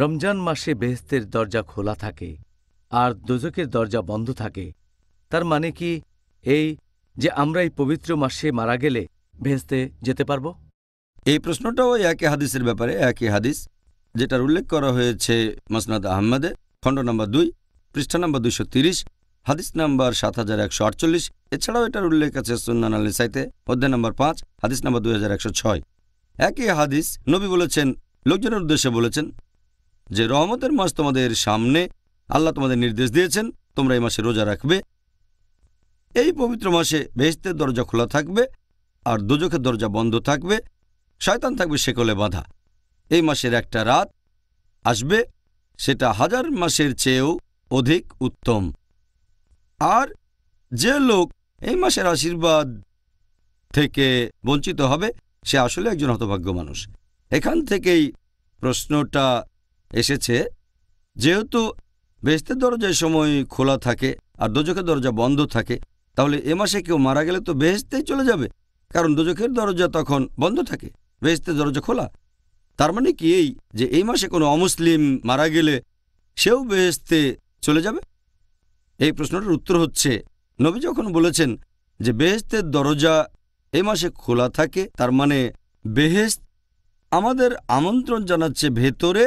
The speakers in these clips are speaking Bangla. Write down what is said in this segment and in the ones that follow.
রমজান মাসে বেহেস্তের দরজা খোলা থাকে আর দোজকের দরজা বন্ধ থাকে তার মানে কি এই যে আমরা এই পবিত্র মাসে মারা গেলে ভেস্তে যেতে পারব এই প্রশ্নটাও একই হাদিসের ব্যাপারে একই হাদিস যেটার উল্লেখ করা হয়েছে মসনাদ আহমদে খণ্ড নম্বর দুই পৃষ্ঠা নম্বর দুশো তিরিশ হাদিস নম্বর সাত হাজার একশো আটচল্লিশ এছাড়াও এটার উল্লেখ আছে সুন্নান আলী সাইতে অধ্যায় নম্বর পাঁচ হাদিস নম্বর দুই হাজার একশো ছয় একই হাদিস নবী বলেছেন লোকজনের উদ্দেশ্যে বলেছেন যে রহমতের মাস তোমাদের সামনে আল্লাহ তোমাদের নির্দেশ দিয়েছেন তোমরা এই মাসে রোজা রাখবে এই পবিত্র মাসে বেহস্তের দরজা খোলা থাকবে আর দুজকের দরজা বন্ধ থাকবে শয়তান থাকবে সেকলে বাধা এই মাসের একটা রাত আসবে সেটা হাজার মাসের চেয়েও অধিক উত্তম আর যে লোক এই মাসের আশীর্বাদ থেকে বঞ্চিত হবে সে আসলে একজন হতভাগ্য মানুষ এখান থেকেই প্রশ্নটা এসেছে যেহেতু বেস্তের দরজায় সময় খোলা থাকে আর দোজখের দরজা বন্ধ থাকে তাহলে এ মাসে কেউ মারা গেলে তো বেহেস্তেই চলে যাবে কারণ দোজখের দরজা তখন বন্ধ থাকে বেহেস্তের দরজা খোলা তার মানে কি এই যে এই মাসে কোনো অমুসলিম মারা গেলে সেও বেহেস্তে চলে যাবে এই প্রশ্নটার উত্তর হচ্ছে নবী যখন বলেছেন যে বেহেস্তের দরজা এ মাসে খোলা থাকে তার মানে বেহেস্ত আমাদের আমন্ত্রণ জানাচ্ছে ভেতরে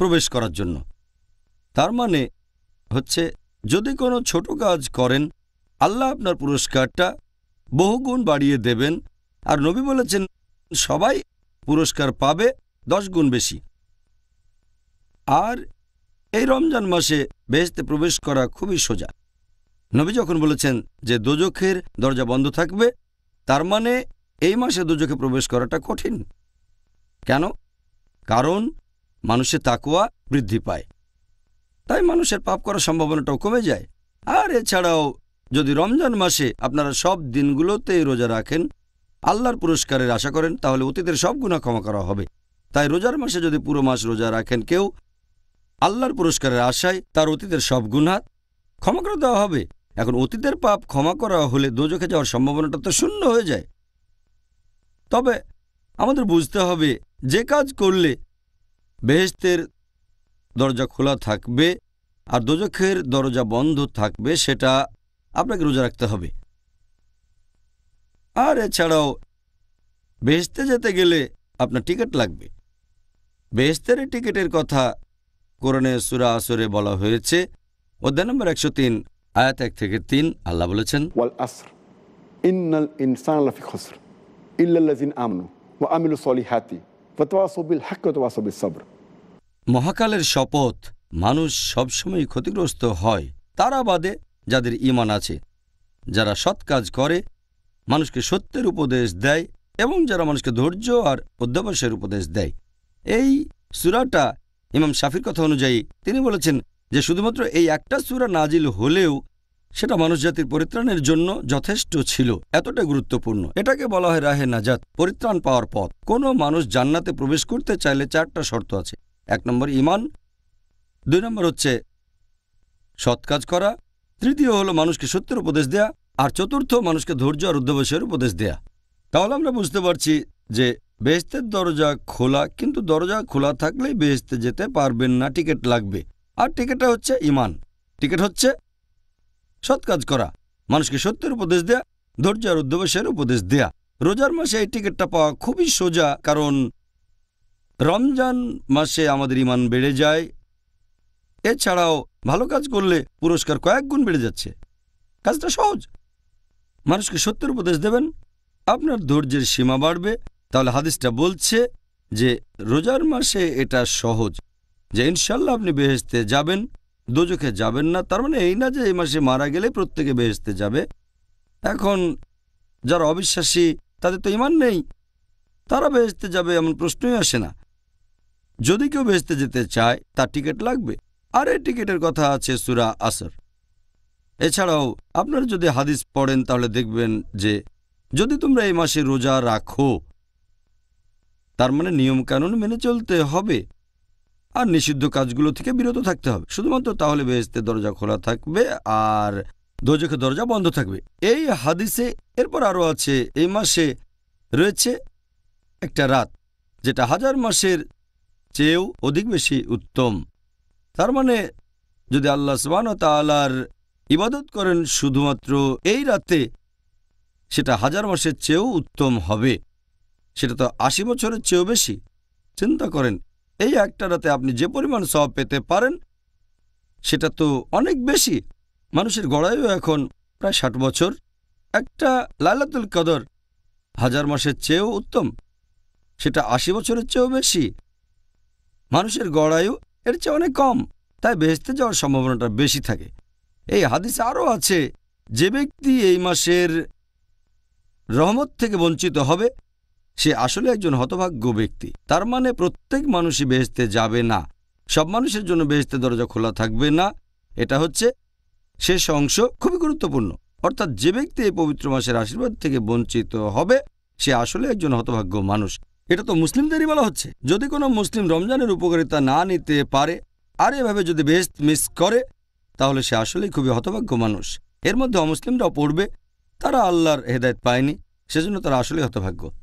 প্রবেশ করার জন্য তার মানে হচ্ছে যদি কোনো ছোট কাজ করেন আল্লাহ আপনার পুরস্কারটা বহুগুণ বাড়িয়ে দেবেন আর নবী বলেছেন সবাই পুরস্কার পাবে দশ গুণ বেশি আর এই রমজান মাসে বেহেস্তে প্রবেশ করা খুবই সোজা নবী যখন বলেছেন যে দোজখের দরজা বন্ধ থাকবে তার মানে এই মাসে দোজখে প্রবেশ করাটা কঠিন কেন কারণ মানুষের তাকুয়া বৃদ্ধি পায় তাই মানুষের পাপ করার সম্ভাবনাটাও কমে যায় আর এছাড়াও যদি রমজান মাসে আপনারা সব দিনগুলোতেই রোজা রাখেন আল্লাহর পুরস্কারের আশা করেন তাহলে অতীতের সব গুণা ক্ষমা করা হবে তাই রোজার মাসে যদি পুরো মাস রোজা রাখেন কেউ আল্লাহর পুরস্কারের আশায় তার অতীতের সব গুণা ক্ষমা করে দেওয়া হবে এখন অতীতের পাপ ক্ষমা করা হলে দোজখে যাওয়ার সম্ভাবনাটা তো শূন্য হয়ে যায় তবে আমাদের বুঝতে হবে যে কাজ করলে বেহেস্তের দরজা খোলা থাকবে আর দোজখের দরজা বন্ধ থাকবে সেটা আপনাকে রোজা রাখতে হবে আর এছাড়াও বেহেস্তে যেতে গেলে আপনার টিকিট লাগবে বেহেস্তের টিকিটের কথা কোরণে সুরা আসরে বলা হয়েছে অধ্যায় নম্বর একশো তিন আয়াত এক থেকে তিন আল্লাহ বলেছেন ইন্নাল ইনসান ইল্লাল্লাজিন আমনু ওয়া সলি সলিহাতি মহাকালের শপথ মানুষ সবসময় ক্ষতিগ্রস্ত হয় তারা বাদে যাদের ইমান আছে যারা সৎ কাজ করে মানুষকে সত্যের উপদেশ দেয় এবং যারা মানুষকে ধৈর্য আর অধ্যাবাসের উপদেশ দেয় এই সুরাটা ইমাম শাফির কথা অনুযায়ী তিনি বলেছেন যে শুধুমাত্র এই একটা সুরা নাজিল হলেও সেটা মানুষ জাতির পরিত্রাণের জন্য যথেষ্ট ছিল এতটা গুরুত্বপূর্ণ এটাকে বলা হয় রাহে নাজাত পরিত্রাণ পাওয়ার পথ কোনো মানুষ জান্নাতে প্রবেশ করতে চাইলে চারটা শর্ত আছে এক নম্বর ইমান দুই নম্বর হচ্ছে সৎ কাজ করা তৃতীয় হলো মানুষকে সত্যের উপদেশ দেয়া আর চতুর্থ মানুষকে ধৈর্য আর উদ্যবসের উপদেশ দেয়া তাহলে আমরা বুঝতে পারছি যে বেহেস্তের দরজা খোলা কিন্তু দরজা খোলা থাকলেই বেহেস্তে যেতে পারবেন না টিকিট লাগবে আর টিকিটটা হচ্ছে ইমান টিকিট হচ্ছে সৎ কাজ করা মানুষকে সত্যের উপদেশ দেয়া ধৈর্য আর উদ্যবেশের উপদেশ দেয়া রোজার মাসে এই টিকিটটা পাওয়া খুবই সোজা কারণ রমজান মাসে আমাদের ইমান বেড়ে যায় এছাড়াও ভালো কাজ করলে পুরস্কার কয়েক গুণ বেড়ে যাচ্ছে কাজটা সহজ মানুষকে সত্যের উপদেশ দেবেন আপনার ধৈর্যের সীমা বাড়বে তাহলে হাদিসটা বলছে যে রোজার মাসে এটা সহজ যে ইনশাল্লাহ আপনি বেহেস্তে যাবেন দোজখে যাবেন না তার মানে এই না যে এই মাসে মারা গেলে প্রত্যেকে বেহেস্তে যাবে এখন যারা অবিশ্বাসী তাদের তো ইমান নেই তারা বেহেস্তে যাবে এমন প্রশ্নই আসে না যদি কেউ বেহেস্তে যেতে চায় তার টিকিট লাগবে আর এই টিকিটের কথা আছে সুরা আসর এছাড়াও আপনারা যদি হাদিস পড়েন তাহলে দেখবেন যে যদি তোমরা এই মাসে রোজা রাখো তার মানে নিয়মকানুন মেনে চলতে হবে আর নিষিদ্ধ কাজগুলো থেকে বিরত থাকতে হবে শুধুমাত্র তাহলে বেহেস্তের দরজা খোলা থাকবে আর দোজখে দরজা বন্ধ থাকবে এই হাদিসে এরপর আরও আছে এই মাসে রয়েছে একটা রাত যেটা হাজার মাসের চেয়েও অধিক বেশি উত্তম তার মানে যদি আল্লাহ সুবান তালার ইবাদত করেন শুধুমাত্র এই রাতে সেটা হাজার মাসের চেয়েও উত্তম হবে সেটা তো আশি বছরের চেয়েও বেশি চিন্তা করেন এই একটা রাতে আপনি যে পরিমাণ সব পেতে পারেন সেটা তো অনেক বেশি মানুষের গড়ায়ও এখন প্রায় ষাট বছর একটা লালাতুল কদর হাজার মাসের চেয়েও উত্তম সেটা আশি বছরের চেয়েও বেশি মানুষের গড়ায়ু এর চেয়ে অনেক কম তাই বেহেস্তে যাওয়ার সম্ভাবনাটা বেশি থাকে এই হাদিস আরও আছে যে ব্যক্তি এই মাসের রহমত থেকে বঞ্চিত হবে সে আসলে একজন হতভাগ্য ব্যক্তি তার মানে প্রত্যেক মানুষই বেহেস্তে যাবে না সব মানুষের জন্য বেহেস্তে দরজা খোলা থাকবে না এটা হচ্ছে শেষ অংশ খুবই গুরুত্বপূর্ণ অর্থাৎ যে ব্যক্তি এই পবিত্র মাসের আশীর্বাদ থেকে বঞ্চিত হবে সে আসলে একজন হতভাগ্য মানুষ এটা তো মুসলিমদেরই বলা হচ্ছে যদি কোনো মুসলিম রমজানের উপকারিতা না নিতে পারে আর এভাবে যদি বেহেস্ত মিস করে তাহলে সে আসলেই খুবই হতভাগ্য মানুষ এর মধ্যে অমুসলিমরাও পড়বে তারা আল্লাহর হেদায়ত পায়নি সেজন্য তারা আসলেই হতভাগ্য